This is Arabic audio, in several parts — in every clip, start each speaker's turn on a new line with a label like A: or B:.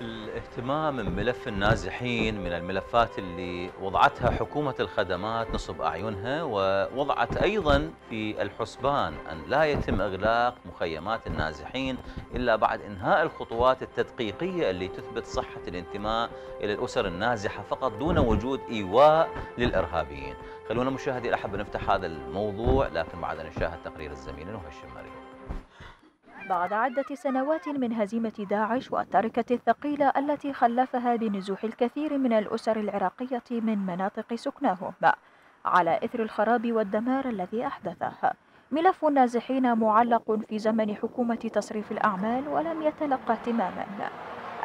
A: الاهتمام بملف النازحين من الملفات اللي وضعتها حكومة الخدمات نصب أعينها ووضعت أيضا في الحسبان أن لا يتم إغلاق مخيمات النازحين إلا بعد إنهاء الخطوات التدقيقية اللي تثبت صحة الانتماء إلى الأسر النازحة فقط دون وجود إيواء للإرهابيين خلونا مشاهدي الأحبة نفتح هذا الموضوع لكن بعد أن نشاهد تقرير الزميل نوح الشمري
B: بعد عدة سنوات من هزيمة داعش والتركة الثقيلة التي خلفها بنزوح الكثير من الأسر العراقية من مناطق سكناهم على إثر الخراب والدمار الذي أحدثه ملف النازحين معلق في زمن حكومة تصريف الأعمال ولم يتلقى اهتماما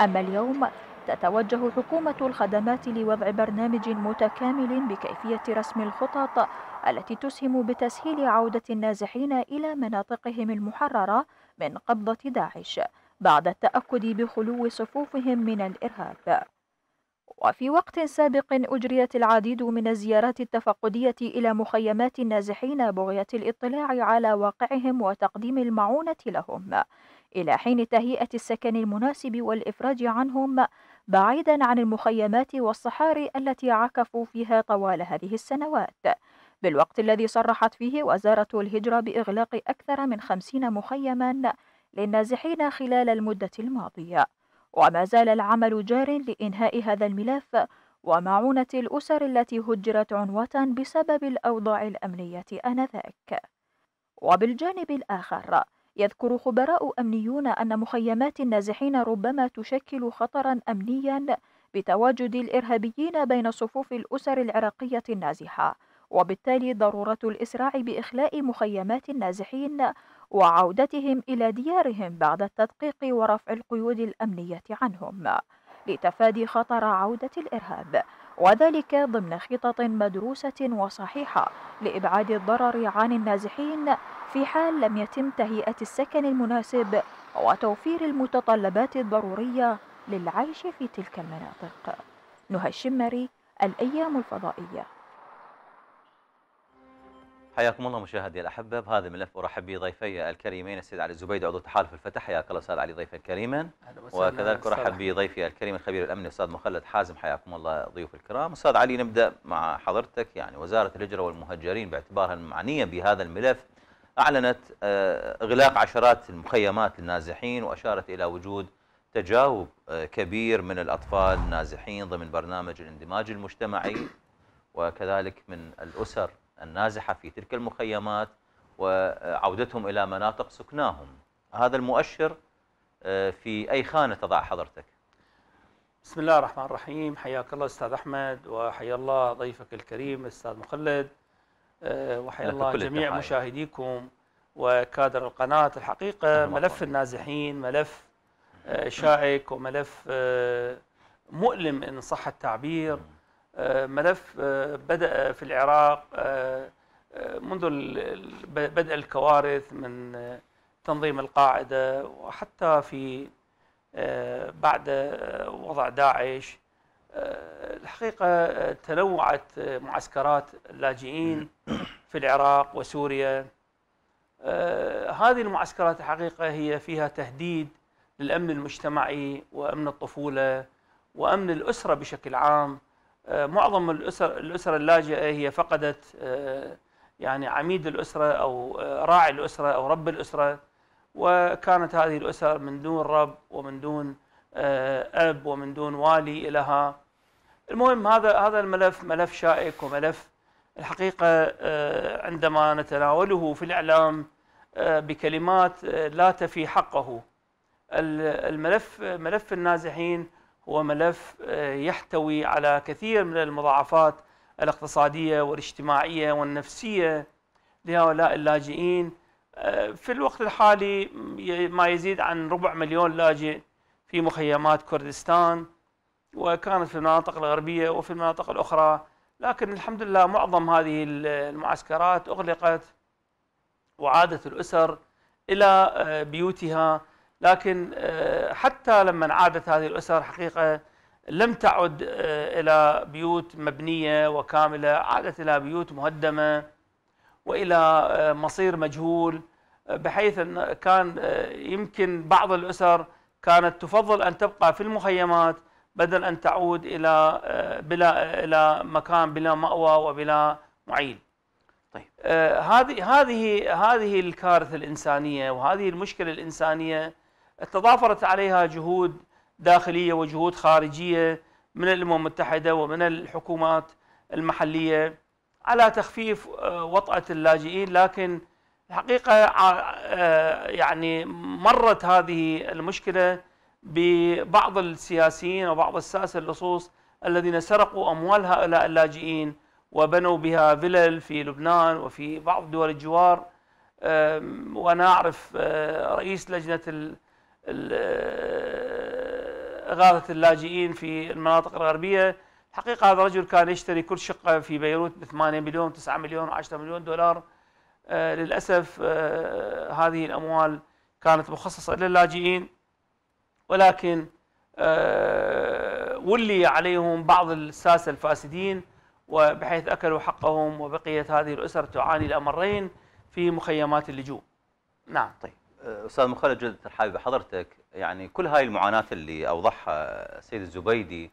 B: أما اليوم تتوجه حكومة الخدمات لوضع برنامج متكامل بكيفية رسم الخطط التي تسهم بتسهيل عودة النازحين إلى مناطقهم المحررة من قبضة داعش بعد التأكد بخلو صفوفهم من الإرهاب وفي وقت سابق أجريت العديد من الزيارات التفقدية إلى مخيمات النازحين بغية الاطلاع على واقعهم وتقديم المعونة لهم إلى حين تهيئة السكن المناسب والإفراج عنهم بعيدا عن المخيمات والصحاري التي عكفوا فيها طوال هذه السنوات بالوقت الذي صرحت فيه وزارة الهجرة بإغلاق أكثر من خمسين مخيما للنازحين خلال المدة الماضية وما زال العمل جار لإنهاء هذا الملف ومعونة الأسر التي هجرت عنوة بسبب الأوضاع الأمنية آنذاك وبالجانب الآخر يذكر خبراء أمنيون أن مخيمات النازحين ربما تشكل خطرا أمنيا بتواجد الإرهابيين بين صفوف الأسر العراقية النازحة وبالتالي ضرورة الإسراع بإخلاء مخيمات النازحين وعودتهم إلى ديارهم بعد التدقيق ورفع القيود الأمنية عنهم لتفادي خطر عودة الإرهاب وذلك ضمن خطط مدروسة وصحيحة لإبعاد الضرر عن النازحين في حال لم يتم تهيئة السكن المناسب وتوفير المتطلبات الضرورية للعيش في تلك المناطق نهى الشمري الأيام الفضائية
A: حياكم الله مشاهدي الاحبه بهذا الملف ارحب بضيفي الكريمين السيد علي الزبيدي عضو تحالف الفتح حياك الله استاذ علي ضيفي الكريما وكذلك ارحب بضيفي الكريم الخبير الامني الاستاذ مخلد حازم حياكم الله ضيوف الكرام استاذ علي نبدا مع حضرتك يعني وزاره الهجره والمهجرين باعتبارها المعنيه بهذا الملف اعلنت آه، اغلاق عشرات المخيمات للنازحين واشارت الى وجود تجاوب آه، كبير من الاطفال النازحين ضمن برنامج الاندماج المجتمعي وكذلك من الاسر النازحة في تلك المخيمات وعودتهم إلى مناطق سكناهم هذا المؤشر آه، في أي خانة تضع حضرتك؟
C: بسم الله الرحمن الرحيم حياك الله أستاذ أحمد وحيا الله ضيفك الكريم أستاذ مخلد آه، وحيا الله جميع التحايا. مشاهديكم وكادر القناة الحقيقة ملف النازحين ملف آه، شائك وملف مؤلم إن صح التعبير آه، ملف آه، بدأ في العراق آه، منذ بدء الكوارث من تنظيم القاعدة وحتى في بعد وضع داعش الحقيقة تنوعت معسكرات اللاجئين في العراق وسوريا هذه المعسكرات الحقيقة هي فيها تهديد للأمن المجتمعي وأمن الطفولة وأمن الأسرة بشكل عام آه، معظم الاسر الاسر اللاجئه هي فقدت آه، يعني عميد الاسره او آه، راعي الاسره او رب الاسره وكانت هذه الاسر من دون رب ومن دون اب ومن دون والي لها المهم هذا هذا الملف ملف شائك وملف الحقيقه عندما نتناوله في الاعلام بكلمات لا تفي حقه الملف ملف النازحين هو ملف آه، يحتوي على كثير من المضاعفات الاقتصادية والاجتماعية والنفسية لهؤلاء اللاجئين آه، في الوقت الحالي ما يزيد عن ربع مليون لاجئ في مخيمات كردستان وكانت في المناطق الغربية وفي المناطق الأخرى لكن الحمد لله معظم هذه المعسكرات أغلقت وعادت الأسر إلى آه، بيوتها لكن آه، حتى لما عادت هذه الأسر حقيقة لم تعد آه، إلى بيوت مبنية وكاملة عادت إلى بيوت مهدمة وإلى آه، مصير مجهول بحيث أن كان يمكن بعض الأسر كانت تفضل أن تبقى في المخيمات بدل أن تعود إلى بلا إلى مكان بلا مأوى وبلا معيل طيب هذه هذه هذه الكارثه الانسانيه وهذه المشكله الانسانيه تضافرت عليها جهود داخلية وجهود خارجية من الأمم المتحدة ومن الحكومات المحلية على تخفيف آه، وطأة اللاجئين لكن الحقيقة آه، آه، يعني مرت هذه المشكلة ببعض السياسيين وبعض الساسة اللصوص الذين سرقوا أموال هؤلاء اللاجئين وبنوا بها فلل في لبنان وفي بعض دول الجوار وأنا أعرف رئيس لجنة إغاثة اللاجئين في المناطق الغربية حقيقة هذا الرجل كان يشتري كل شقة في بيروت ب 8 مليون 9 مليون 10 مليون دولار آه، للأسف آه، هذه الأموال كانت مخصصة للاجئين ولكن آه، ولي عليهم بعض الساسة الفاسدين وبحيث أكلوا حقهم وبقيت هذه الأسر تعاني الأمرين في مخيمات اللجوء نعم طيب
A: استاذ مخلد جلدة الحبيبه حضرتك يعني كل هاي المعاناه اللي اوضحها السيد الزبيدي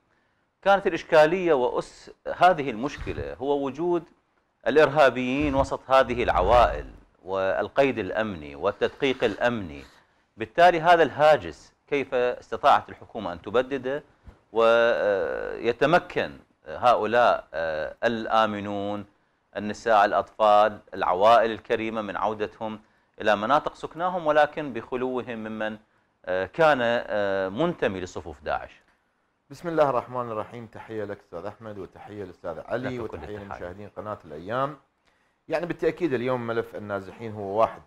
A: كانت الاشكاليه واس هذه المشكله هو وجود الارهابيين وسط هذه العوائل والقيد الامني والتدقيق الامني بالتالي هذا الهاجس كيف استطاعت الحكومه ان تبدده ويتمكن هؤلاء الامنون النساء الاطفال العوائل الكريمه من عودتهم إلى مناطق سكناهم ولكن بخلوهم ممن آه، كان آه، منتمي لصفوف داعش
D: بسم الله الرحمن الرحيم تحية لك أستاذ أحمد وتحية للأستاذ علي وتحية لمشاهدين قناة الأيام يعني بالتأكيد اليوم ملف النازحين هو واحد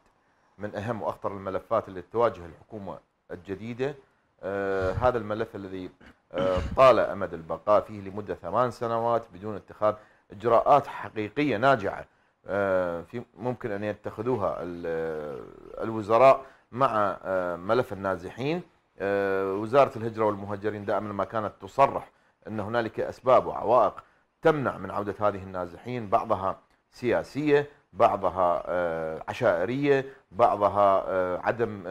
D: من أهم وأخطر الملفات اللي تواجه الحكومة الجديدة آه هذا الملف الذي آه طال أمد البقاء فيه لمدة ثمان سنوات بدون اتخاذ إجراءات حقيقية ناجعة آه، في ممكن ان يتخذوها آه، الوزراء مع آه، ملف النازحين وزاره الهجره والمهاجرين دائما ما كانت تصرح ان هنالك اسباب وعوائق تمنع من عوده هذه النازحين بعضها سياسيه بعضها عشائريه بعضها عدم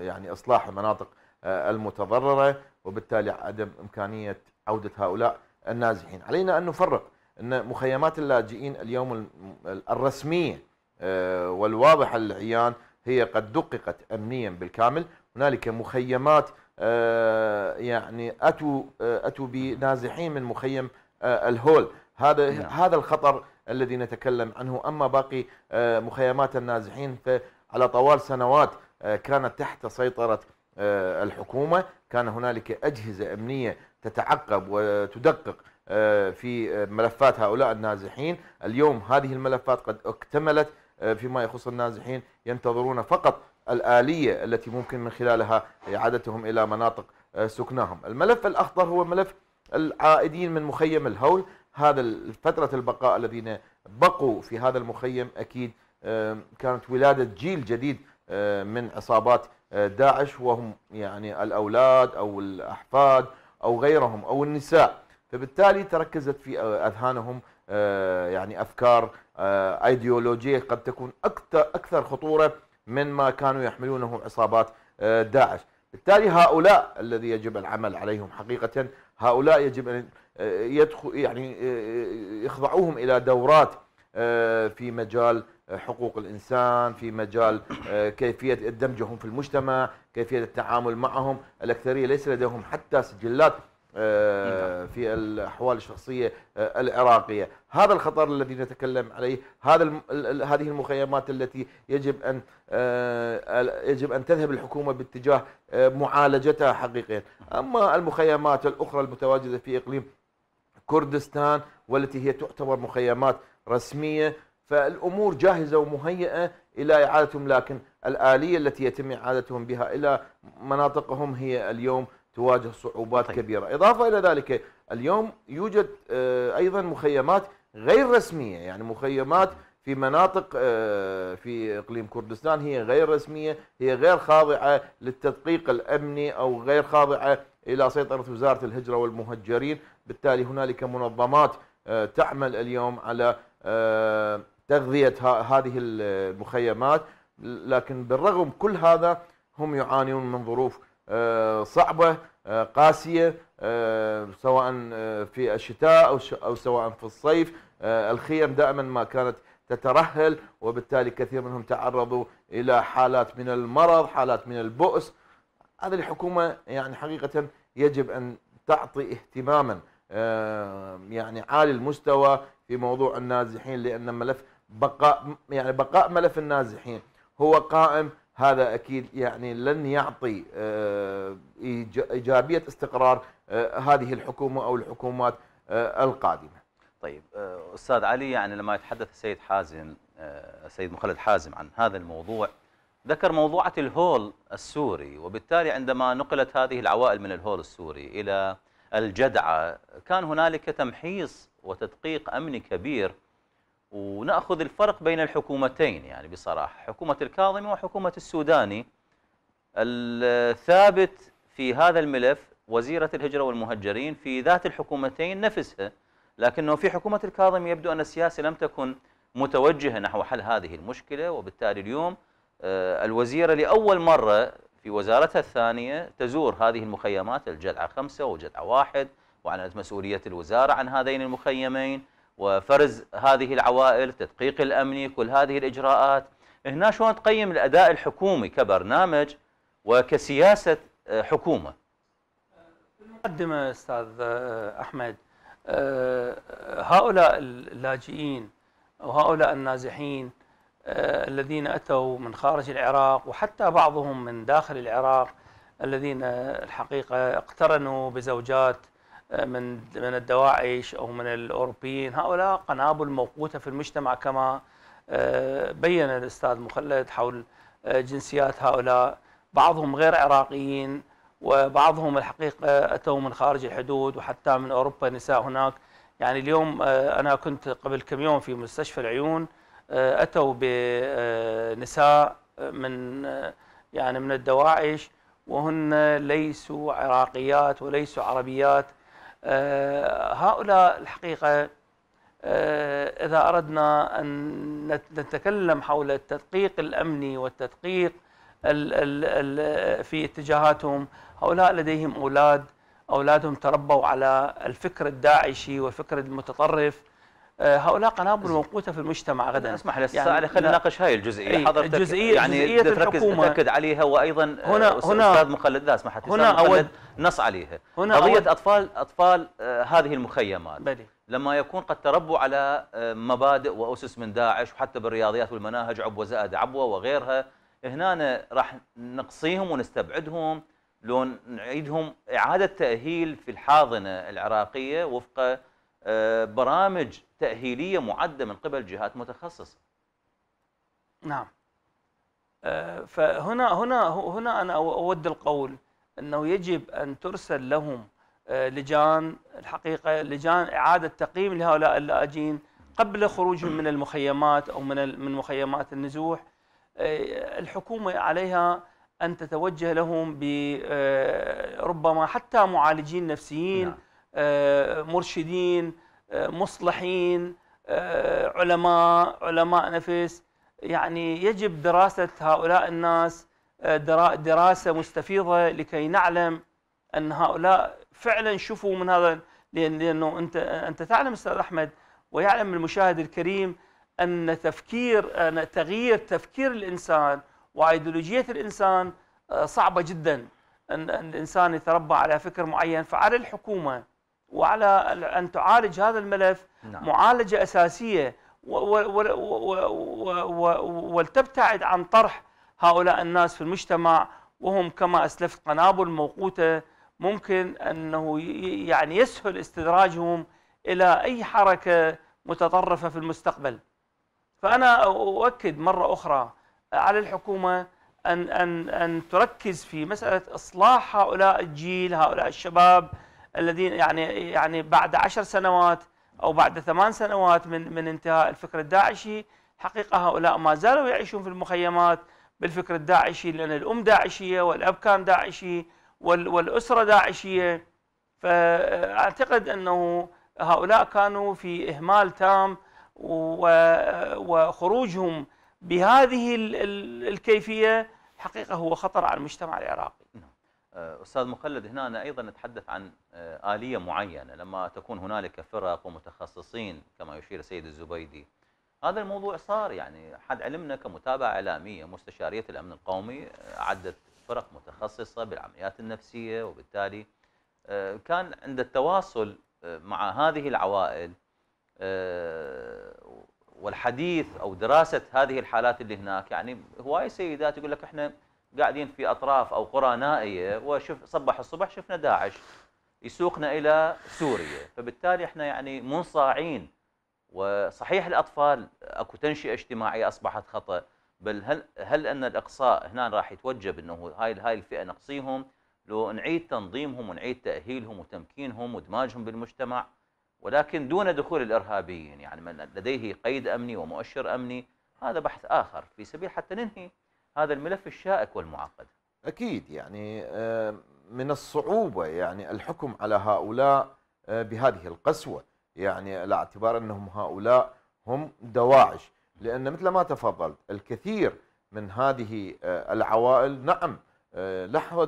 D: يعني اصلاح المناطق المتضرره وبالتالي عدم امكانيه عوده هؤلاء النازحين علينا ان نفرق ان مخيمات اللاجئين اليوم الرسميه آه، والواضحه للعيان هي قد دققت امنيا بالكامل هنالك مخيمات آه، يعني اتوا آه، اتوا بنازحين من مخيم الهول هذا نعم. هذا الخطر الذي نتكلم عنه اما باقي مخيمات النازحين فعلى طوال سنوات كانت تحت سيطره الحكومه كان هنالك اجهزه امنيه تتعقب وتدقق آه، في آه، ملفات هؤلاء النازحين اليوم هذه الملفات قد اكتملت آه، فيما يخص النازحين ينتظرون فقط الآلية التي ممكن من خلالها إعادتهم إلى مناطق سكنهم الملف الأخضر هو ملف العائدين من مخيم الهول هذا فترة البقاء الذين بقوا في هذا المخيم أكيد كانت ولادة جيل جديد من عصابات داعش وهم يعني الأولاد أو الأحفاد أو غيرهم أو النساء فبالتالي تركزت في اذهانهم آه، يعني افكار ايديولوجيه قد تكون اكثر اكثر خطوره من ما كانوا يحملونه عصابات آه، داعش بالتالي هؤلاء الذي يجب العمل عليهم حقيقه هؤلاء يجب ان آه، يدخل يعني يخضعوهم الى دورات في مجال حقوق الانسان في مجال كيفيه دمجهم في المجتمع كيفيه التعامل معهم الاكثريه ليس لديهم حتى سجلات آه، نعم. في الاحوال الشخصيه آه، العراقيه، هذا الخطر الذي نتكلم عليه، هذا هذه المخيمات التي يجب ان آه، يجب ان تذهب الحكومه باتجاه معالجتها حقيقيا، اما المخيمات الاخرى المتواجده في اقليم كردستان والتي هي تعتبر مخيمات رسميه فالامور جاهزه ومهيئه الى اعادتهم لكن الاليه التي يتم اعادتهم بها الى مناطقهم هي اليوم تواجه صعوبات طيب. كبيرة إضافة إلى ذلك اليوم يوجد آه، أيضا مخيمات غير رسمية يعني مخيمات في مناطق آه، في اقليم كردستان هي غير رسميه، هي غير خاضعه للتدقيق الامني او غير خاضعه الى سيطره وزاره الهجره والمهجرين، بالتالي هنالك منظمات آه، تعمل اليوم على تغذيه هذه المخيمات، لكن بالرغم كل هذا هم يعانون من ظروف آه، صعبه آه، قاسيه آه، سواء في الشتاء او سواء في الصيف الخيم دائما ما كانت تترهل وبالتالي كثير منهم تعرضوا الى حالات من المرض، حالات من البؤس. هذه الحكومه يعني حقيقه يجب ان تعطي اهتماما يعني عالي المستوى في موضوع النازحين لان ملف بقاء يعني بقاء ملف النازحين هو قائم هذا اكيد يعني لن يعطي آه، ايجابيه استقرار آه، هذه الحكومه او الحكومات آه، القادمه.
A: طيب استاذ علي يعني لما يتحدث السيد حازم السيد مخلد حازم عن هذا الموضوع ذكر موضوعة الهول السوري وبالتالي عندما نقلت هذه العوائل من الهول السوري إلى الجدعة كان هنالك تمحيص وتدقيق أمني كبير وناخذ الفرق بين الحكومتين يعني بصراحه حكومه الكاظمي وحكومه السوداني الثابت في هذا الملف وزيره الهجره والمهجرين في ذات الحكومتين نفسها لكنه في حكومه الكاظمي يبدو ان السياسه لم تكن متوجهه نحو حل هذه المشكله وبالتالي اليوم آه، الوزيره لاول مره في وزارتها الثانيه تزور هذه المخيمات الجذعه خمسه وجذعه واحد وعلى مسؤوليه الوزاره عن هذين المخيمين وفرز هذه العوائل التدقيق الأمني كل هذه الإجراءات هنا شلون تقيم الأداء الحكومي كبرنامج وكسياسة آه، حكومة
C: المقدمة أستاذ آه، أحمد آه، هؤلاء اللاجئين وهؤلاء النازحين الذين أتوا من خارج العراق وحتى بعضهم من داخل العراق الذين الحقيقة اقترنوا بزوجات آه، من من الدواعش او من الاوروبيين هؤلاء قنابل موقوته في المجتمع كما آه، بين الاستاذ مخلد حول آه، جنسيات هؤلاء بعضهم غير عراقيين وبعضهم الحقيقه اتوا من خارج الحدود وحتى من اوروبا نساء هناك يعني اليوم انا كنت قبل كم يوم في مستشفى العيون اتوا بنساء من يعني من الدواعش وهن ليسوا عراقيات وليسوا عربيات آه، هؤلاء الحقيقة آه، إذا أردنا أن نتكلم حول التدقيق الأمني والتدقيق في اتجاهاتهم هؤلاء لديهم أولاد أولادهم تربوا على الفكر الداعشي والفكر المتطرف آه، هؤلاء قنابل موقوته في المجتمع غدا اسمح لي يعني خلينا نناقش هاي الجزئيه إيه حضرتك الجزئيه يعني جزئية تركز تاكد
A: عليها وايضا هنا آه، هنا استاذ مخلد لا اسمح لي هنا أود نص عليها هنا قضيه اطفال اطفال آه، هذه المخيمات بلي لما يكون قد تربوا على مبادئ واسس من داعش وحتى بالرياضيات والمناهج عبوه زائد عبوه وغيرها هنا راح نقصيهم ونستبعدهم لو نعيدهم اعاده تاهيل في الحاضنه العراقيه وفق برامج تأهيلية معدة من قبل جهات متخصصة نعم آه، فهنا هنا هنا أنا أود القول أنه يجب
C: أن ترسل لهم آه، لجان الحقيقة لجان إعادة تقييم لهؤلاء اللاجئين قبل خروجهم من المخيمات أو من من مخيمات النزوح آه، الحكومة عليها أن تتوجه لهم ربما حتى معالجين نفسيين نعم. مرشدين آه، مصلحين آه، علماء علماء نفس يعني يجب دراسة هؤلاء الناس آه، دراسة مستفيضة لكي نعلم أن هؤلاء فعلا شفوا من هذا لأنه أنت أنت تعلم أستاذ أحمد ويعلم المشاهد الكريم أن تفكير أن تغيير تفكير الإنسان وأيديولوجية الإنسان صعبة جدا أن الإنسان يتربى على فكر معين فعلى الحكومة وعلى ان تعالج هذا الملف نعم. معالجه اساسيه ولتبتعد عن طرح هؤلاء الناس في المجتمع وهم كما اسلفت قنابل موقوته ممكن انه يعني يسهل استدراجهم الى اي حركه متطرفه في المستقبل. فانا اؤكد مره اخرى على الحكومه ان ان ان تركز في مساله اصلاح هؤلاء الجيل، هؤلاء الشباب الذين يعني يعني بعد عشر سنوات او بعد ثمان سنوات من من انتهاء الفكر الداعشي حقيقه هؤلاء ما زالوا يعيشون في المخيمات بالفكر الداعشي لان الام داعشيه والاب كان داعشي والاسره داعشيه فاعتقد انه هؤلاء كانوا في اهمال تام وخروجهم بهذه الكيفيه حقيقه هو خطر على المجتمع العراقي. نعم.
A: آه، استاذ مخلد هنا أنا ايضا نتحدث عن آه، اليه معينه لما تكون هنالك فرق ومتخصصين كما يشير السيد الزبيدي هذا الموضوع صار يعني حد علمنا كمتابعه اعلاميه مستشاريه الامن القومي آه، عدت فرق متخصصه بالعمليات النفسيه وبالتالي كان عند التواصل مع هذه العوائل والحديث او دراسه هذه الحالات اللي هناك يعني هواي سيدات يقول لك احنا قاعدين في اطراف او قرى نائيه وشوف صبح الصبح شفنا داعش يسوقنا الى سوريا فبالتالي احنا يعني منصاعين وصحيح الاطفال اكو تنشئه اجتماعيه اصبحت خطا بل هل هل ان الاقصاء هنا راح يتوجب انه هاي هاي الفئه نقصيهم لو نعيد تنظيمهم ونعيد تاهيلهم وتمكينهم وادماجهم بالمجتمع ولكن دون دخول الارهابيين يعني من لديه قيد امني ومؤشر امني هذا بحث اخر في سبيل حتى ننهي هذا الملف الشائك والمعقد
D: أكيد يعني آه، من الصعوبة يعني الحكم على هؤلاء آه، بهذه القسوة يعني على اعتبار أنهم هؤلاء هم دواعش لأن مثل ما تفضلت الكثير من هذه آه، العوائل نعم لحظة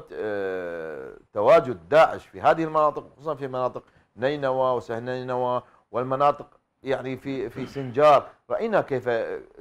D: تواجد داعش في هذه المناطق خصوصا في مناطق نينوى وسهنينوى والمناطق يعني في في سنجار رأينا كيف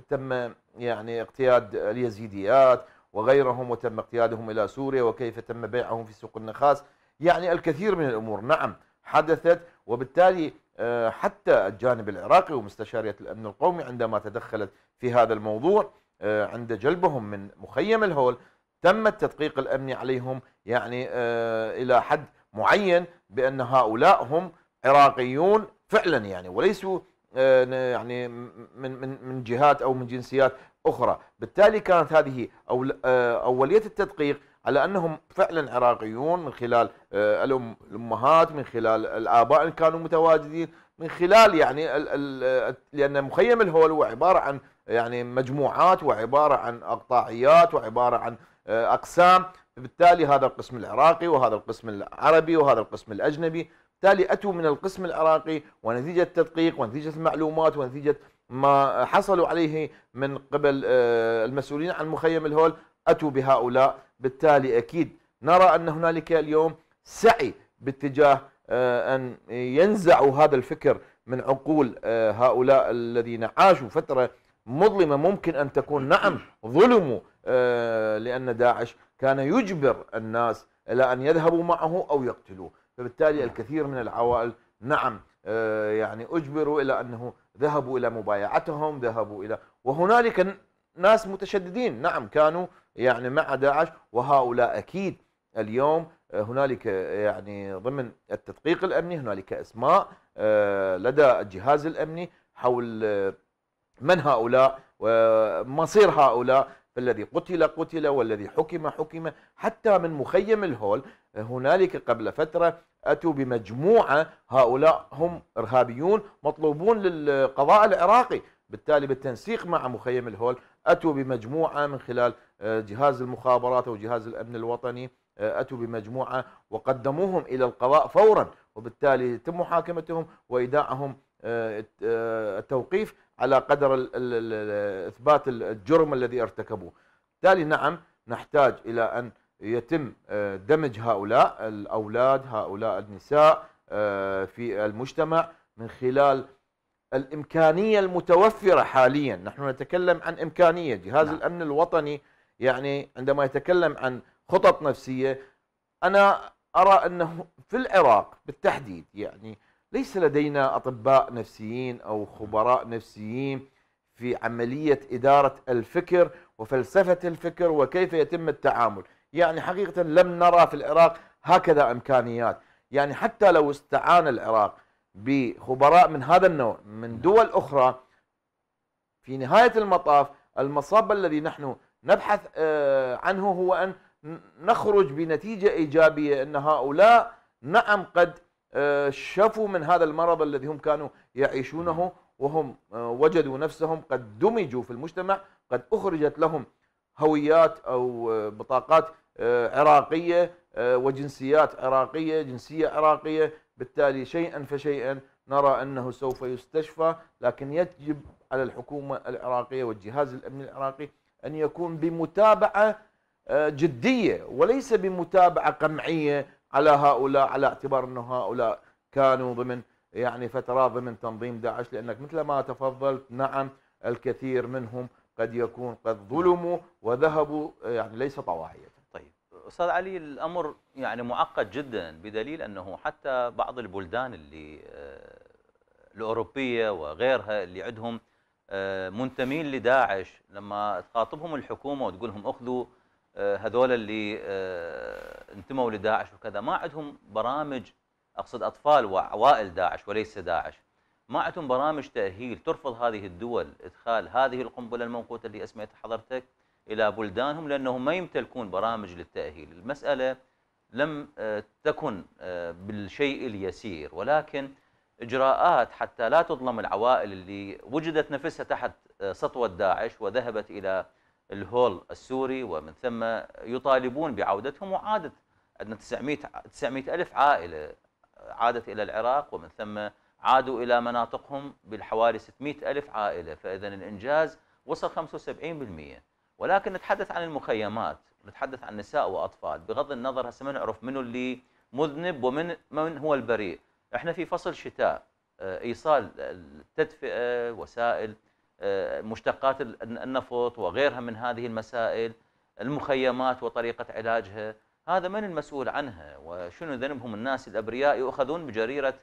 D: تم يعني اقتياد اليزيديات وغيرهم وتم اقتيادهم إلى سوريا وكيف تم بيعهم في سوق النخاس يعني الكثير من الأمور نعم حدثت وبالتالي آه، حتى الجانب العراقي ومستشارية الأمن القومي عندما تدخلت في هذا الموضوع آه، عند جلبهم من مخيم الهول تم التدقيق الأمني عليهم يعني آه، إلى حد معين بأن هؤلاء هم عراقيون فعلا يعني وليسوا آه، يعني من من من جهات او من جنسيات اخرى، بالتالي كانت هذه آه، اوليه التدقيق على انهم فعلا عراقيون من خلال آه، الامهات من خلال الاباء اللي كانوا متواجدين من خلال يعني لان مخيم الهولو عباره عن يعني مجموعات وعباره عن اقطاعيات وعباره عن اقسام بالتالي هذا القسم العراقي وهذا القسم العربي وهذا القسم الاجنبي بالتالي أتوا من القسم العراقي ونتيجة التدقيق ونتيجة المعلومات ونتيجة ما حصلوا عليه من قبل آه، المسؤولين عن مخيم الهول أتوا بهؤلاء بالتالي أكيد نرى أن هنالك اليوم سعي باتجاه آه، أن ينزعوا هذا الفكر من عقول آه، هؤلاء الذين عاشوا فترة مظلمة ممكن أن تكون نعم ظلموا لأن داعش كان يجبر الناس إلى أن يذهبوا معه أو يقتلوه فبالتالي الكثير من العوائل نعم آه، يعني اجبروا الى انه ذهبوا الى مبايعتهم ذهبوا الى وهنالك ناس متشددين نعم كانوا يعني مع داعش وهؤلاء اكيد اليوم آه، هنالك آه، يعني ضمن التدقيق الامني هنالك اسماء لدى الجهاز الامني حول من هؤلاء ومصير هؤلاء فالذي قتل قتل والذي حكم حكم حتى من مخيم الهول هنالك قبل فترة أتوا بمجموعة هؤلاء هم إرهابيون مطلوبون للقضاء العراقي بالتالي بالتنسيق مع مخيم الهول أتوا بمجموعة من خلال آه، جهاز المخابرات أو جهاز الأمن الوطني آه، أتوا بمجموعة وقدموهم إلى القضاء فورا وبالتالي تم محاكمتهم وإيداعهم آه، التوقيف على قدر إثبات الجرم الذي ارتكبوه بالتالي نعم نحتاج إلى أن يتم آه، دمج هؤلاء الأولاد هؤلاء النساء آه، في المجتمع من خلال الإمكانية المتوفرة حاليا نحن نتكلم عن إمكانية جهاز نعم. الأمن الوطني يعني عندما يتكلم عن خطط نفسية أنا أرى أنه في العراق بالتحديد يعني ليس لدينا أطباء نفسيين أو خبراء نفسيين في عملية إدارة الفكر وفلسفة الفكر وكيف يتم التعامل يعني حقيقة لم نرى في العراق هكذا إمكانيات يعني حتى لو استعان العراق بخبراء من هذا النوع من نعم. دول أخرى في نهاية المطاف المصاب الذي نحن نبحث آه، عنه هو أن نخرج بنتيجة إيجابية أن هؤلاء نعم قد آه، شفوا من هذا المرض الذي هم كانوا يعيشونه نعم. وهم آه، وجدوا نفسهم قد دمجوا في المجتمع قد أخرجت لهم هويات أو بطاقات آه، عراقيه آه، وجنسيات عراقيه جنسيه عراقيه بالتالي شيئا فشيئا نرى انه سوف يستشفى لكن يجب على الحكومه العراقيه والجهاز الامني العراقي ان يكون بمتابعه آه، جديه وليس بمتابعه قمعيه على هؤلاء على اعتبار انه هؤلاء كانوا ضمن يعني فترات ضمن تنظيم داعش لانك مثل ما تفضلت نعم الكثير منهم قد يكون قد ظلموا وذهبوا يعني ليس طواحيه
A: استاذ علي الامر يعني معقد جدا بدليل انه حتى بعض البلدان اللي آه، الاوروبيه وغيرها اللي عندهم آه، منتمين لداعش لما تخاطبهم الحكومه وتقول لهم اخذوا آه، هذول اللي انتموا لداعش وكذا ما عندهم برامج اقصد اطفال وعوائل داعش وليس داعش ما عندهم برامج تاهيل ترفض هذه الدول ادخال هذه القنبله الموقوته اللي اسميتها حضرتك الى بلدانهم لانهم ما يمتلكون برامج للتاهيل، المساله لم آه، تكن آه، بالشيء اليسير ولكن اجراءات حتى لا تظلم العوائل اللي وجدت نفسها تحت آه، سطوه داعش وذهبت الى الهول السوري ومن ثم يطالبون بعودتهم وعادت عندنا 900 900 الف عائله عادت الى العراق ومن ثم عادوا الى مناطقهم بالحوالي 600 الف عائله فاذا الانجاز وصل 75% ولكن نتحدث عن المخيمات نتحدث عن نساء واطفال بغض النظر هسه ما نعرف منو اللي مذنب ومن من هو البريء احنا في فصل شتاء آه، ايصال التدفئه وسائل آه، مشتقات النفط وغيرها من هذه المسائل المخيمات وطريقه علاجها هذا من المسؤول عنها وشنو ذنبهم الناس الابرياء يؤخذون بجريره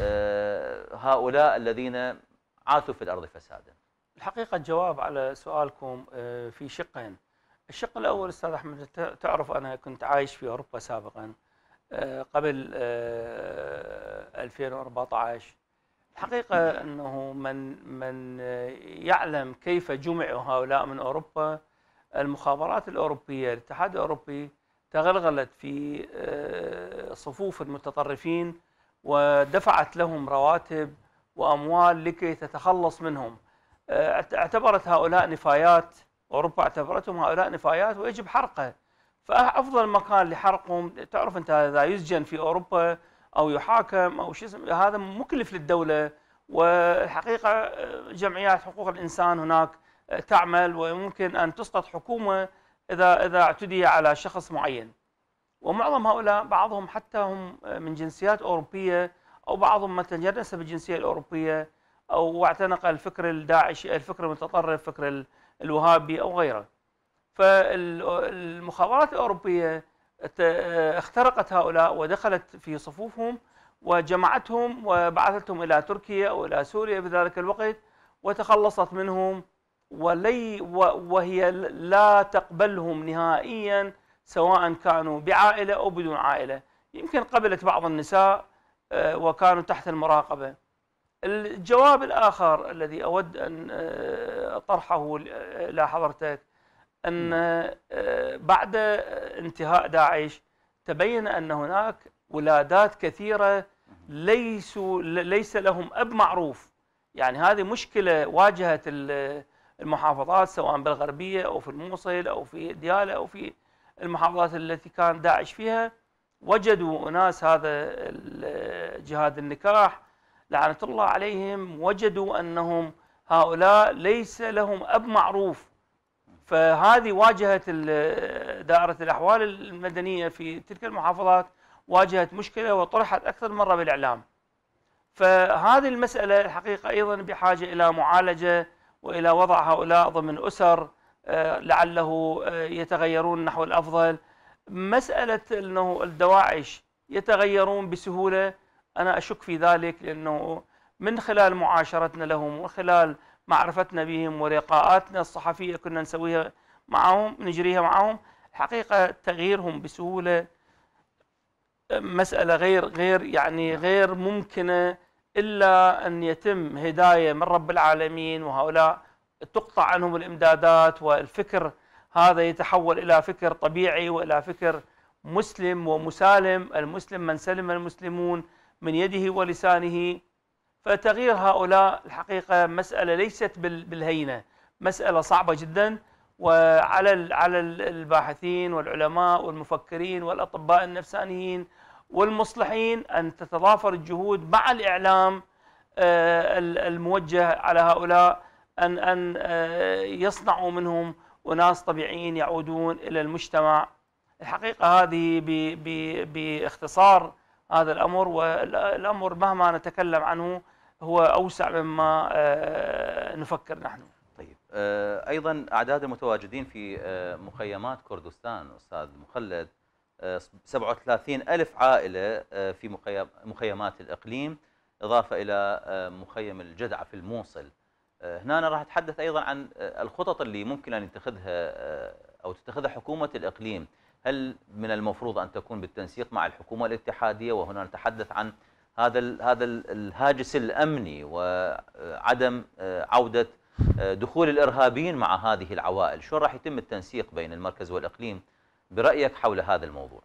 A: آه، هؤلاء الذين عاثوا في الارض فسادا
C: الحقيقه الجواب على سؤالكم آه، في شقين الشق الاول استاذ احمد تعرف انا كنت عايش في اوروبا سابقا آه، قبل 2014 آه، الحقيقه انه من من يعلم كيف جمع هؤلاء من اوروبا المخابرات الاوروبيه الاتحاد الاوروبي تغلغلت في صفوف المتطرفين ودفعت لهم رواتب واموال لكي تتخلص منهم اعتبرت هؤلاء نفايات اوروبا اعتبرتهم هؤلاء نفايات ويجب حرقه فافضل مكان لحرقهم تعرف انت هذا يسجن في اوروبا او يحاكم او شو اسمه هذا مكلف للدوله والحقيقه آه، جمعيات حقوق الانسان هناك آه، تعمل ويمكن ان تسقط حكومه اذا اذا اعتدي على شخص معين ومعظم هؤلاء بعضهم حتى هم آه، من جنسيات اوروبيه او بعضهم مثلا جنس بالجنسيه الاوروبيه او واعتنق الفكر الداعشي الفكر المتطرف الفكر الوهابي او غيره فالمخابرات الاوروبيه اخترقت هؤلاء ودخلت في صفوفهم وجمعتهم وبعثتهم الى تركيا او الى سوريا في ذلك الوقت وتخلصت منهم ولي وهي لا تقبلهم نهائيا سواء كانوا بعائله او بدون عائله يمكن قبلت بعض النساء آه، وكانوا تحت المراقبه الجواب الآخر الذي أود أن آه، أطرحه آه، لحضرتك أن نعم. آه، بعد انتهاء داعش تبين أن هناك ولادات كثيرة ليسوا ليس لهم أب معروف يعني هذه مشكلة واجهت المحافظات سواء بالغربية أو في الموصل أو في ديالة أو في المحافظات التي كان داعش فيها وجدوا أناس هذا جهاد النكاح لعنة الله عليهم وجدوا أنهم هؤلاء ليس لهم أب معروف فهذه واجهت دائرة الأحوال المدنية في تلك المحافظات واجهت مشكلة وطرحت أكثر مرة بالإعلام فهذه المسألة الحقيقة أيضا بحاجة إلى معالجة وإلى وضع هؤلاء ضمن أسر آه، لعله آه، يتغيرون نحو الأفضل مسألة أنه الدواعش يتغيرون بسهولة أنا أشك في ذلك لأنه من خلال معاشرتنا لهم وخلال معرفتنا بهم ولقاءاتنا الصحفية كنا نسويها معهم نجريها معهم حقيقة تغييرهم بسهولة مسألة غير غير يعني نعم. غير ممكنة إلا أن يتم هداية من رب العالمين وهؤلاء تقطع عنهم الإمدادات والفكر هذا يتحول إلى فكر طبيعي وإلى فكر مسلم ومسالم المسلم من سلم المسلمون من يده ولسانه فتغيير هؤلاء الحقيقه مساله ليست بالهينه مساله صعبه جدا وعلى على الباحثين والعلماء والمفكرين والاطباء النفسانيين والمصلحين ان تتضافر الجهود مع الاعلام آه، الموجه على هؤلاء ان ان آه، يصنعوا منهم أناس طبيعيين يعودون الى المجتمع الحقيقه هذه باختصار هذا الأمر والأمر مهما نتكلم عنه هو أوسع مما آه، نفكر نحن
A: طيب آه، أيضا أعداد المتواجدين في آه، مخيمات كردستان أستاذ مخلد 37 ألف عائلة في مخيمات الإقليم إضافة إلى مخيم الجذعه في الموصل هنا أنا راح أتحدث أيضا عن الخطط اللي ممكن أن يتخذها أو تتخذها حكومة الإقليم هل من المفروض ان تكون بالتنسيق مع الحكومه الاتحاديه وهنا نتحدث عن هذا هذا الهاجس الامني وعدم آه، عوده آه، دخول الارهابيين مع هذه العوائل، شلون راح يتم التنسيق بين المركز والاقليم برايك حول هذا الموضوع؟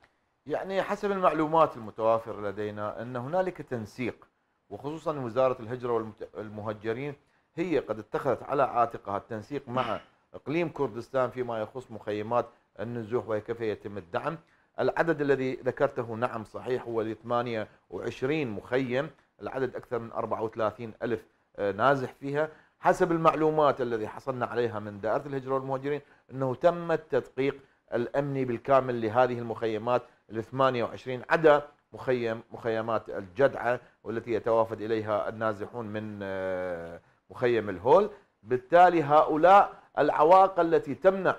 D: يعني حسب المعلومات المتوافره لدينا ان هنالك تنسيق وخصوصا وزاره الهجره والمهجرين هي قد اتخذت على عاتقها التنسيق مع اقليم كردستان فيما يخص مخيمات النزوح وكيف يتم الدعم العدد الذي ذكرته نعم صحيح هو 28 مخيم العدد أكثر من 34 ألف آه، نازح فيها حسب المعلومات الذي حصلنا عليها من دائرة الهجرة والمهاجرين أنه تم التدقيق الأمني بالكامل لهذه المخيمات ال 28 عدا مخيم مخيمات الجدعة والتي يتوافد إليها النازحون من آه، مخيم الهول بالتالي هؤلاء العواقب التي تمنع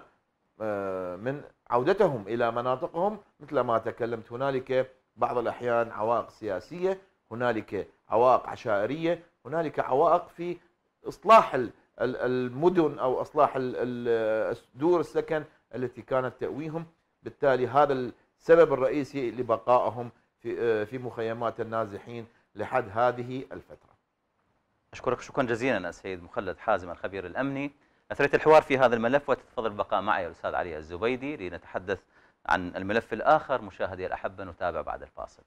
D: آه، من عودتهم الى مناطقهم مثل ما تكلمت هنالك بعض الاحيان عوائق سياسيه، هنالك عوائق عشائريه، هنالك عوائق في اصلاح المدن او اصلاح دور السكن التي كانت تأويهم، بالتالي هذا السبب الرئيسي لبقائهم في
A: آه، في مخيمات النازحين لحد هذه الفتره. اشكرك شكرا جزيلا السيد مخلد حازم الخبير الامني. أثريت الحوار في هذا الملف وتتفضل البقاء معي الأستاذ علي الزبيدي لنتحدث عن الملف الآخر مشاهدي الأحبة نتابع بعد الفاصل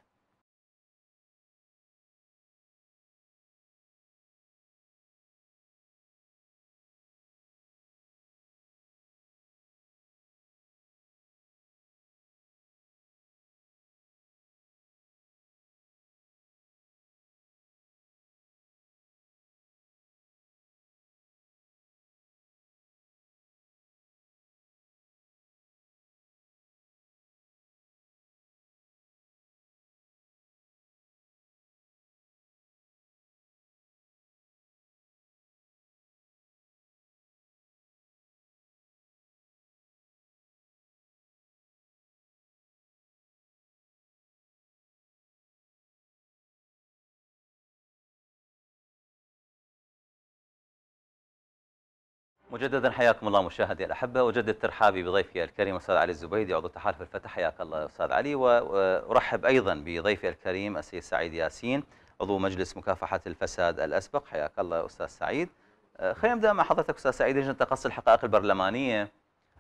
B: مجددا حياكم الله مشاهدي الاحبه وجدد ترحابي
A: بضيفي الكريم استاذ علي الزبيدي عضو تحالف الفتح حياك الله استاذ علي وارحب ايضا بضيفي الكريم السيد سعيد ياسين عضو مجلس مكافحه الفساد الاسبق حياك الله استاذ سعيد أه، خلينا نبدا مع حضرتك استاذ سعيد لجنه تقصي الحقائق البرلمانيه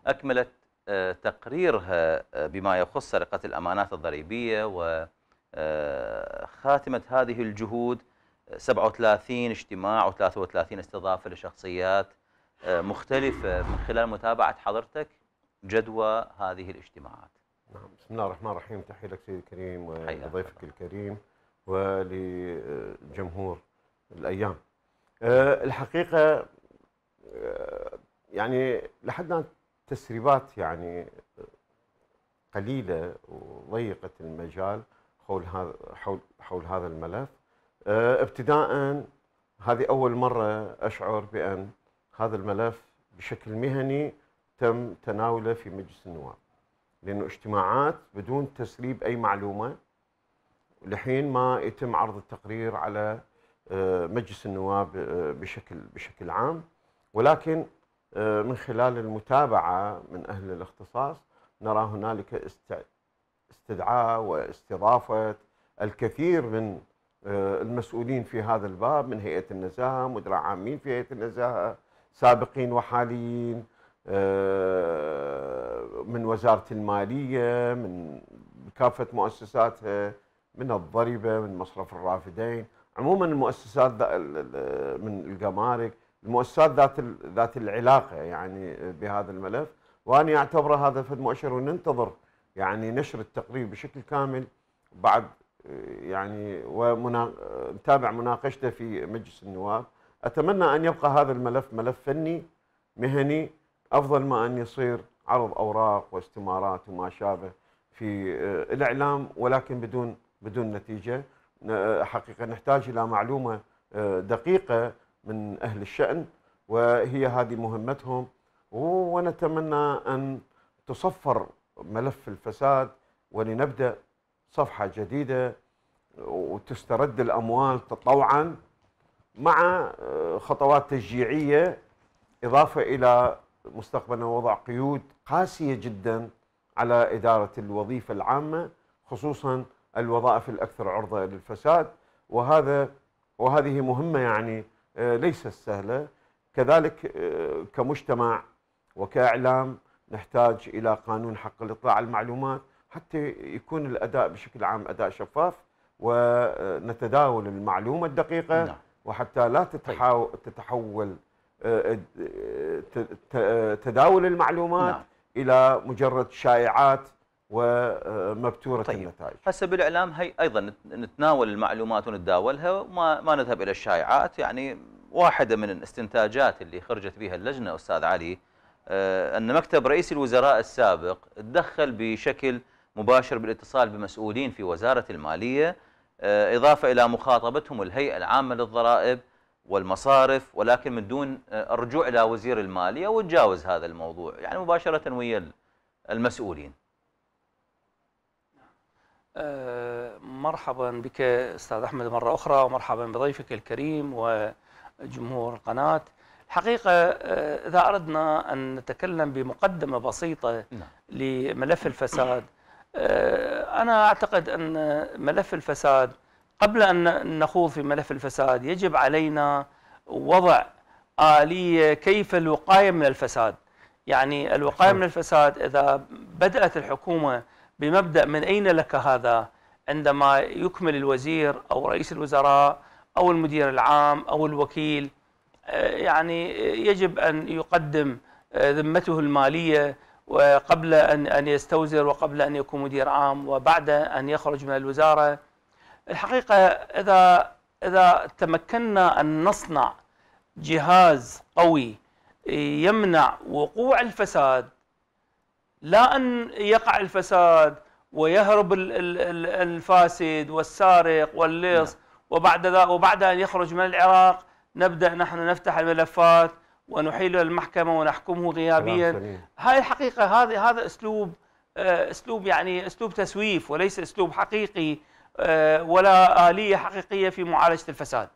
A: اكملت أه، تقريرها أه، بما يخص سرقه الامانات الضريبيه وخاتمه هذه الجهود 37 اجتماع و33 استضافه لشخصيات آه، مختلفة آه، من خلال متابعة حضرتك جدوى هذه الاجتماعات
E: نعم بسم الله الرحمن الرحيم تحية لك سيدي الكريم ولضيفك الكريم ولجمهور الأيام آه، الحقيقة يعني لحد الآن تسريبات يعني قليلة وضيقة المجال حول هذا حول حول هذا الملف ابتداء هذه أول مرة أشعر بأن هذا الملف بشكل مهني تم تناوله في مجلس النواب لانه اجتماعات بدون تسريب اي معلومه لحين ما يتم عرض التقرير على آه، مجلس النواب آه، بشكل بشكل عام ولكن آه، من خلال المتابعه من اهل الاختصاص نرى هنالك استدعاء واستضافه الكثير من المسؤولين في هذا الباب من هيئه النزاهه مدراء عامين في هيئه النزاهه سابقين وحاليين آه، من وزارة المالية من كافة مؤسساتها من الضريبة من مصرف الرافدين عموما المؤسسات من الجمارك المؤسسات ذات ذات العلاقة يعني بهذا الملف وأنا أعتبره هذا فد مؤشر وننتظر يعني نشر التقرير بشكل كامل بعد آه، يعني ونتابع مناقشته في مجلس النواب أتمنى أن يبقى هذا الملف ملف فني مهني أفضل ما أن يصير عرض أوراق واستمارات وما شابه في آه، الإعلام ولكن بدون بدون نتيجة آه، حقيقة نحتاج إلى معلومة آه، دقيقة من أهل الشأن وهي هذه مهمتهم ونتمنى أن تصفر ملف الفساد ولنبدأ صفحة جديدة وتسترد الأموال تطوعاً مع آه، خطوات تشجيعيه اضافه الى مستقبلا وضع قيود قاسيه جدا على اداره الوظيفه العامه خصوصا الوظائف الاكثر عرضه للفساد وهذا وهذه مهمه يعني آه، ليست سهله كذلك آه، كمجتمع وكاعلام نحتاج الى قانون حق الاطلاع على المعلومات حتى يكون الاداء بشكل عام اداء شفاف ونتداول المعلومه الدقيقه نعم. وحتى لا طيب. تتحاو... تتحول آه، آه، تداول المعلومات نعم. الى مجرد شائعات ومبتوره آه، طيب. النتائج.
A: حسب الإعلام هي ايضا نتناول المعلومات ونتداولها وما ما نذهب الى الشائعات يعني واحده من الاستنتاجات اللي خرجت بها اللجنه استاذ علي ان مكتب رئيس الوزراء السابق تدخل بشكل مباشر بالاتصال بمسؤولين في وزاره الماليه آه، إضافة إلى مخاطبتهم الهيئة العامة للضرائب والمصارف ولكن من دون آه، الرجوع إلى وزير المالية وتجاوز هذا الموضوع يعني مباشرة ويا المسؤولين
C: آه، مرحبا بك أستاذ أحمد مرة أخرى ومرحبا بضيفك الكريم وجمهور القناة الحقيقة إذا أردنا أن نتكلم بمقدمة بسيطة نعم. لملف الفساد آه، أنا أعتقد أن ملف الفساد قبل أن نخوض في ملف الفساد يجب علينا وضع آلية كيف الوقاية من الفساد يعني الوقاية من الفساد إذا بدأت الحكومة بمبدأ من أين لك هذا عندما يكمل الوزير أو رئيس الوزراء أو المدير العام أو الوكيل آه، يعني يجب أن يقدم آه، ذمته المالية وقبل أن أن يستوزر وقبل أن يكون مدير عام وبعد أن يخرج من الوزارة الحقيقة إذا إذا تمكنا أن نصنع جهاز قوي يمنع وقوع الفساد لا أن يقع الفساد ويهرب الفاسد والسارق واللص نعم. وبعد وبعد أن يخرج من العراق نبدأ نحن نفتح الملفات ونحيله الى المحكمه ونحكمه غيابيا هاي الحقيقه هذا هذا اسلوب آه، اسلوب يعني اسلوب تسويف وليس اسلوب حقيقي آه، ولا اليه حقيقيه في معالجه الفساد.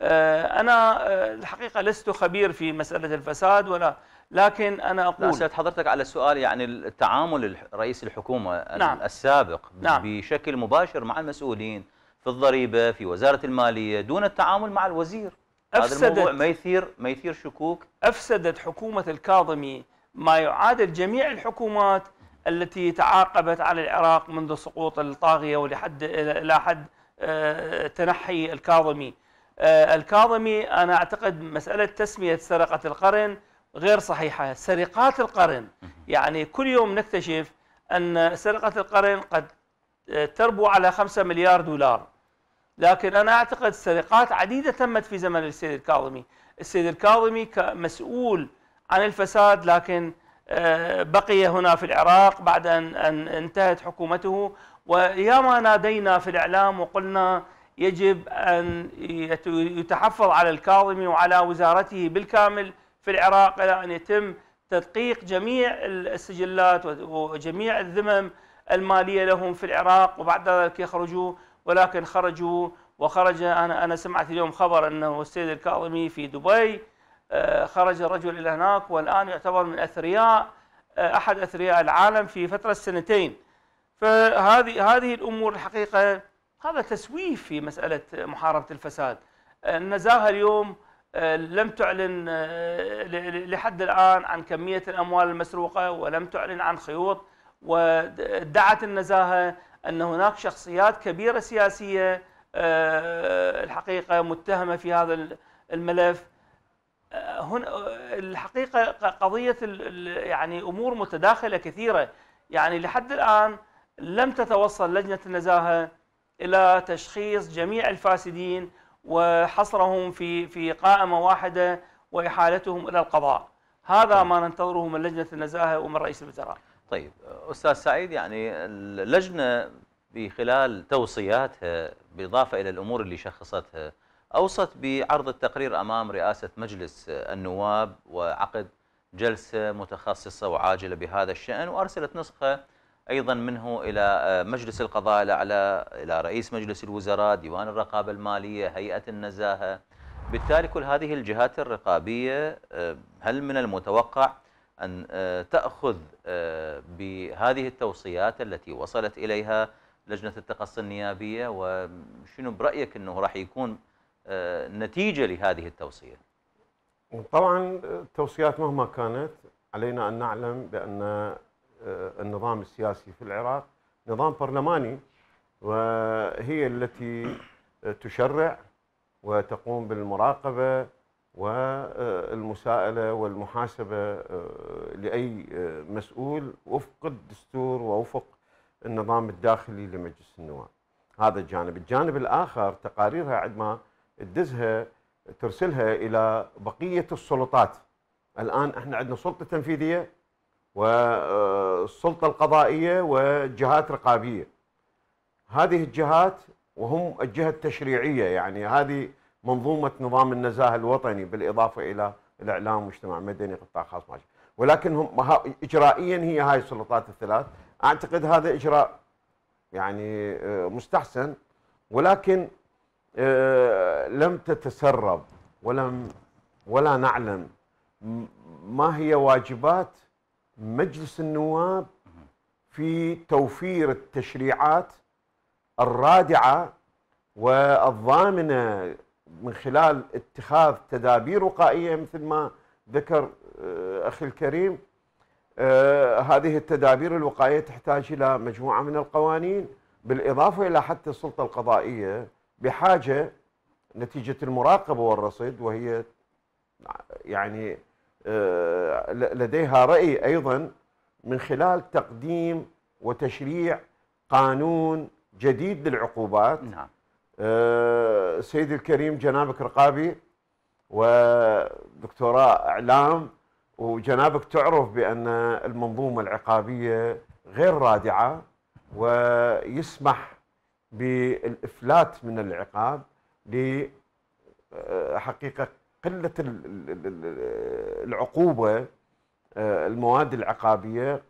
C: آه، انا الحقيقه لست خبير في مساله الفساد ولا
A: لكن انا اقول اسئله حضرتك على السؤال يعني التعامل رئيس الحكومه نعم. السابق نعم. بشكل مباشر مع المسؤولين في الضريبه في وزاره الماليه دون التعامل مع الوزير أفسدت هذا الموضوع ما يثير ما يثير شكوك أفسدت حكومة الكاظمي ما يعادل جميع
C: الحكومات التي تعاقبت على العراق منذ سقوط الطاغية ولحد إلى حد آه، تنحي الكاظمي آه، الكاظمي أنا أعتقد مسألة تسمية سرقة القرن غير صحيحة سرقات القرن يعني كل يوم نكتشف أن سرقة القرن قد آه، تربو على 5 مليار دولار لكن انا اعتقد سرقات عديده تمت في زمن السيد الكاظمي، السيد الكاظمي كمسؤول عن الفساد لكن آه، بقي هنا في العراق بعد ان ان انتهت حكومته وياما نادينا في الاعلام وقلنا يجب ان يتحفظ على الكاظمي وعلى وزارته بالكامل في العراق الى ان يتم تدقيق جميع السجلات وجميع الذمم الماليه لهم في العراق وبعد ذلك يخرجوا ولكن خرجوا وخرج انا انا سمعت اليوم خبر انه السيد الكاظمي في دبي آه، خرج الرجل الى هناك والان يعتبر من اثرياء آه، احد اثرياء العالم في فتره سنتين فهذه هذه الامور الحقيقه هذا تسويف في مساله محاربه الفساد النزاهه آه، اليوم لم تعلن لحد الان عن كميه الاموال المسروقه ولم تعلن عن خيوط وادعت النزاهه ان هناك شخصيات كبيره سياسيه آه، الحقيقه متهمه في هذا الملف آه، هنا آه، الحقيقه قضيه يعني امور متداخله كثيره يعني لحد الان لم تتوصل لجنه النزاهه الى تشخيص جميع الفاسدين وحصرهم في في قائمه واحده واحالتهم الى القضاء هذا نعم. ما ننتظره من لجنه النزاهه ومن رئيس
A: الوزراء طيب استاذ سعيد يعني اللجنه بخلال توصياتها بالاضافه الى الامور اللي شخصتها اوصت بعرض التقرير امام رئاسه مجلس النواب وعقد جلسه متخصصه وعاجله بهذا الشان وارسلت نسخه ايضا منه الى مجلس القضاء الاعلى الى رئيس مجلس الوزراء ديوان الرقابه الماليه هيئه النزاهه بالتالي كل هذه الجهات الرقابيه هل من المتوقع أن آه، تأخذ آه، بهذه التوصيات التي وصلت إليها لجنة التقصي النيابية وشنو برأيك أنه راح يكون آه، نتيجة لهذه التوصية
E: طبعا التوصيات مهما كانت علينا أن نعلم بأن النظام السياسي في العراق نظام برلماني وهي التي تشرع وتقوم بالمراقبة والمساءلة والمحاسبة آه، لأي آه، مسؤول وفق الدستور ووفق النظام الداخلي لمجلس النواب هذا الجانب الجانب الآخر تقاريرها عندما تدزها ترسلها إلى بقية السلطات الآن احنا عندنا سلطة تنفيذية والسلطة آه، القضائية وجهات رقابية هذه الجهات وهم الجهة التشريعية يعني هذه منظومه نظام النزاهه الوطني بالاضافه الى الاعلام والمجتمع المدني قطاع خاص ماشي ولكن هم اجرائيا هي هاي السلطات الثلاث اعتقد هذا اجراء يعني آه، مستحسن ولكن آه، لم تتسرب ولم ولا نعلم ما هي واجبات مجلس النواب في توفير التشريعات الرادعه والضامنه من خلال اتخاذ تدابير وقائيه مثل ما ذكر آه، اخي الكريم آه، هذه التدابير الوقائيه تحتاج الى مجموعه من القوانين بالاضافه الى حتى السلطه القضائيه بحاجه نتيجه المراقبه والرصد وهي يعني آه، لديها راي ايضا من خلال تقديم وتشريع قانون جديد للعقوبات نعم. آه، سيدي الكريم جنابك رقابي ودكتوراه اعلام وجنابك تعرف بان المنظومه العقابيه غير رادعه ويسمح بالافلات من العقاب لحقيقه قله العقوبه آه، المواد العقابيه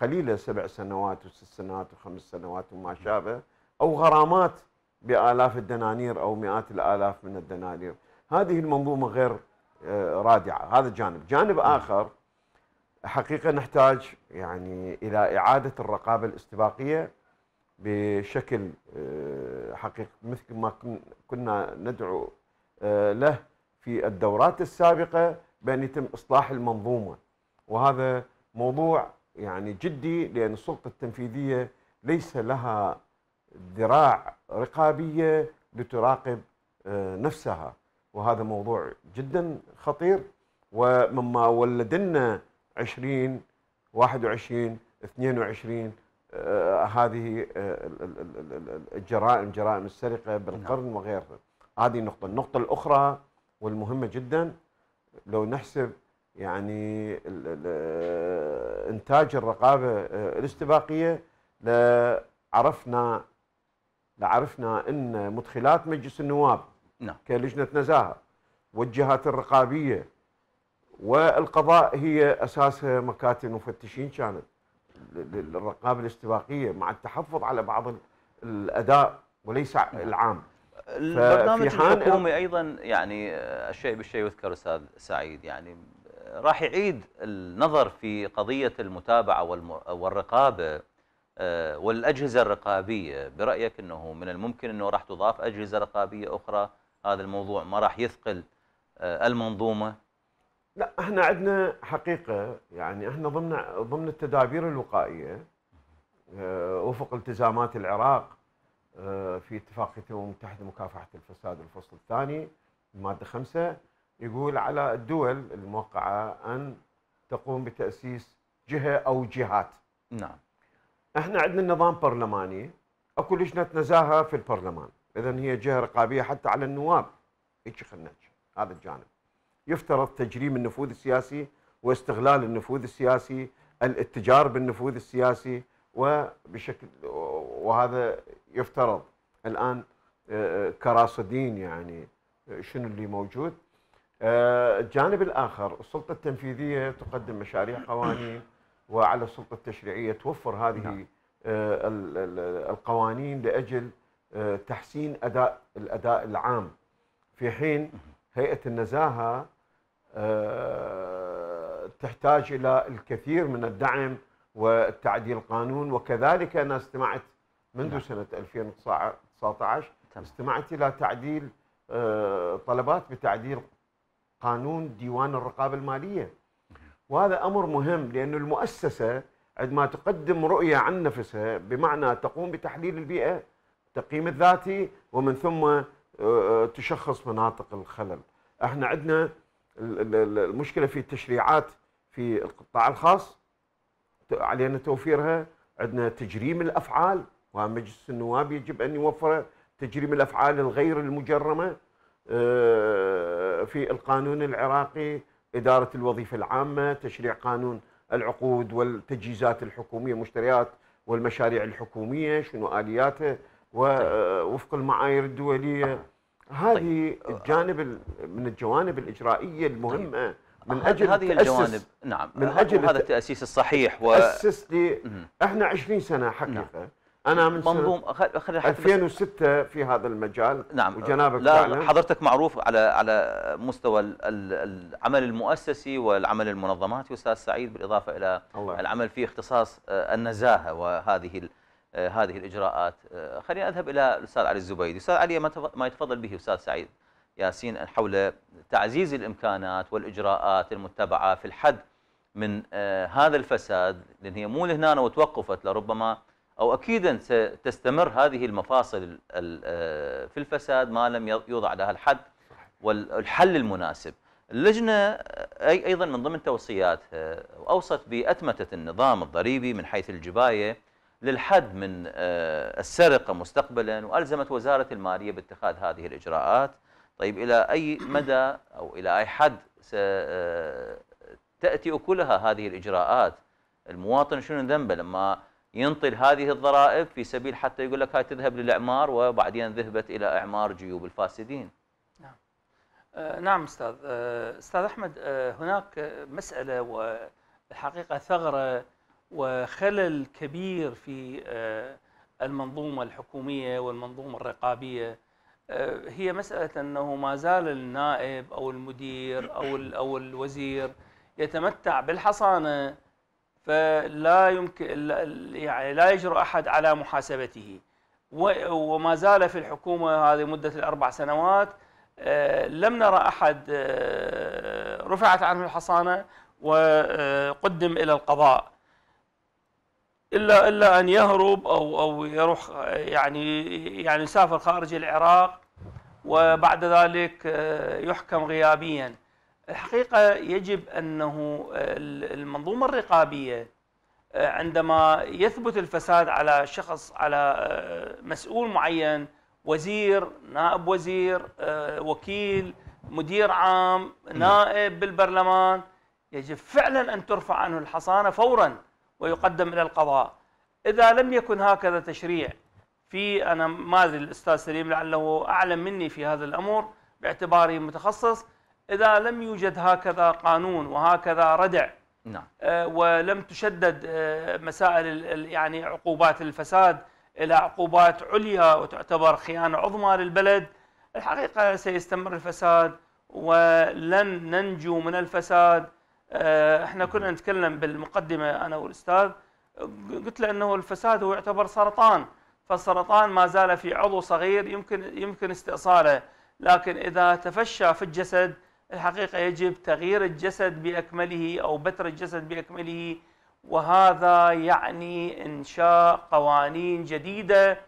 E: قليله سبع سنوات وست سنوات وخمس سنوات وما شابه او غرامات بالاف الدنانير او مئات الالاف من الدنانير هذه المنظومه غير آه، رادعه هذا جانب جانب اخر حقيقه نحتاج يعني الى اعاده الرقابه الاستباقيه بشكل آه، حقيقي مثل ما كنا ندعو آه، له في الدورات السابقه بان يتم اصلاح المنظومه وهذا موضوع يعني جدي لان السلطه التنفيذيه ليس لها ذراع رقابيه لتراقب آه، نفسها وهذا موضوع جدا خطير ومما ولدنا 20 21 22 هذه آه، الجرائم جرائم السرقه بالقرن نعم. وغيرها هذه النقطه النقطه الاخرى والمهمه جدا لو نحسب يعني آه، انتاج الرقابه الاستباقيه لعرفنا لعرفنا ان مدخلات مجلس النواب نعم كلجنه نزاهه والجهات الرقابيه والقضاء هي اساسها مكاتب مفتشين كانت للرقابه الاستباقيه مع التحفظ على بعض الاداء وليس نعم. العام البرنامج الحكومي
A: ايضا يعني آه، الشيء بالشيء يذكر استاذ سعيد يعني آه، راح يعيد النظر في قضيه المتابعه والرقابه آه، والاجهزه الرقابيه برايك انه من الممكن انه راح تضاف اجهزه رقابيه اخرى هذا الموضوع ما راح يثقل آه، المنظومه
E: لا احنا عندنا حقيقه يعني احنا ضمن ضمن التدابير الوقائيه آه، وفق التزامات العراق في اتفاقيه الامم المتحده مكافحه الفساد الفصل الثاني الماده خمسة يقول على الدول الموقعه ان تقوم بتاسيس جهه او جهات نعم احنا عندنا نظام برلماني اكو لجنه نزاهه في البرلمان اذا هي جهه رقابيه حتى على النواب هيك خلينا نحكي هذا الجانب يفترض تجريم النفوذ السياسي واستغلال النفوذ السياسي الاتجار بالنفوذ السياسي وبشكل وهذا يفترض الان آه، كراصدين يعني آه، شنو اللي موجود آه، الجانب الاخر السلطه التنفيذيه تقدم مشاريع قوانين وعلى السلطه التشريعيه توفر هذه نعم. آه، القوانين لاجل آه، تحسين اداء الاداء العام في حين هيئه النزاهه آه، تحتاج الى الكثير من الدعم والتعديل القانون وكذلك انا استمعت منذ نعم. سنه 2019 استمعت الى تعديل طلبات بتعديل قانون ديوان الرقابه الماليه وهذا أمر مهم لأن المؤسسة عندما تقدم رؤية عن نفسها بمعنى تقوم بتحليل البيئة التقييم الذاتي ومن ثم آه، آه، تشخص مناطق الخلل احنا عندنا المشكله في التشريعات في القطاع الخاص علينا توفيرها عندنا تجريم الافعال ومجلس النواب يجب ان يوفر تجريم الافعال الغير المجرمه آه، في القانون العراقي إدارة الوظيفة العامة تشريع قانون العقود والتجهيزات الحكومية مشتريات والمشاريع الحكومية شنو آلياته ووفق طيب. المعايير الدولية آه. طيب. هذه طيب. الجانب من الجوانب الإجرائية
A: المهمة طيب. من اجل هذه الجوانب نعم من اجل هذا التاسيس الصحيح و أسس
E: لي احنا 20 سنه حقيقه نعم. انا من منظوم اخذ 2006 في هذا المجال
A: نعم وجنابك لا تعلم. حضرتك معروف على على مستوى العمل المؤسسي والعمل المنظماتي استاذ سعيد بالاضافه الى الله. العمل في اختصاص آه، النزاهه وهذه آه، هذه الاجراءات آه، خلينا اذهب الى الاستاذ علي الزبيدي استاذ علي ما يتفضل به استاذ سعيد ياسين حول تعزيز الامكانات والاجراءات المتبعه في الحد من هذا الفساد لان هي مو لهنا وتوقفت لربما أو أكيدا ستستمر هذه المفاصل آه، في الفساد ما لم يوضع لها الحد والحل المناسب اللجنة آه، أيضا من ضمن توصياتها آه، أوصت بأتمتة النظام الضريبي من حيث الجباية للحد من السرقة مستقبلا وألزمت وزارة المالية باتخاذ هذه الإجراءات طيب إلى أي مدى أو إلى أي حد ستأتي أكلها هذه الإجراءات المواطن شنو ذنبه لما ينطي هذه الضرائب في سبيل حتى يقول لك هاي تذهب للاعمار وبعدين ذهبت الى اعمار جيوب الفاسدين. نعم.
C: آه نعم استاذ، آه استاذ احمد آه هناك مساله والحقيقه ثغره وخلل كبير في آه، المنظومه الحكوميه والمنظومه الرقابيه آه، هي مساله انه ما زال النائب او المدير او او الوزير يتمتع بالحصانه فلا يمكن يعني لا يجرؤ احد على محاسبته وما زال في الحكومه هذه مده الاربع سنوات آه، لم نرى احد آه، رفعت عنه الحصانه وقدم آه، الى القضاء الا الا ان يهرب او او يروح يعني يعني يسافر خارج العراق وبعد ذلك يحكم غيابيا الحقيقة يجب أنه المنظومة الرقابية آه، عندما يثبت الفساد على شخص على آه، مسؤول معين وزير نائب وزير آه، وكيل مدير عام نعم. نائب بالبرلمان يجب فعلا أن ترفع عنه الحصانة فورا ويقدم إلى القضاء إذا لم يكن هكذا تشريع في أنا ما أدري الأستاذ سليم لعله أعلم مني في هذا الأمر باعتباره متخصص إذا لم يوجد هكذا قانون وهكذا ردع نعم. آه، ولم تشدد آه، مسائل يعني عقوبات الفساد إلى عقوبات عليا وتعتبر خيانة عظمى للبلد الحقيقة سيستمر الفساد ولن ننجو من الفساد آه، احنا كنا نتكلم بالمقدمة أنا والأستاذ قلت له أنه الفساد هو يعتبر سرطان فالسرطان ما زال في عضو صغير يمكن يمكن استئصاله لكن إذا تفشى في الجسد الحقيقة يجب تغيير الجسد بأكمله أو بتر الجسد بأكمله وهذا يعني إنشاء قوانين جديدة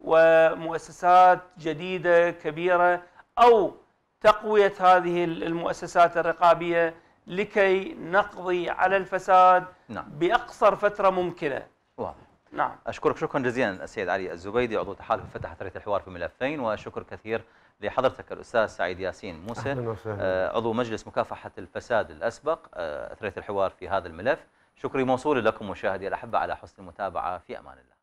C: ومؤسسات جديدة كبيرة أو تقوية هذه المؤسسات الرقابية لكي نقضي على الفساد نعم. بأقصر فترة ممكنة واضح نعم
A: أشكرك شكرا جزيلا السيد علي الزبيدي عضو تحالف فتح ثرية الحوار في ملفين وشكر كثير لحضرتك الأستاذ سعيد ياسين موسى آه، عضو مجلس مكافحة الفساد الأسبق آه، أثريت الحوار في هذا الملف شكري موصول لكم مشاهدي الأحبة على حسن المتابعة في أمان الله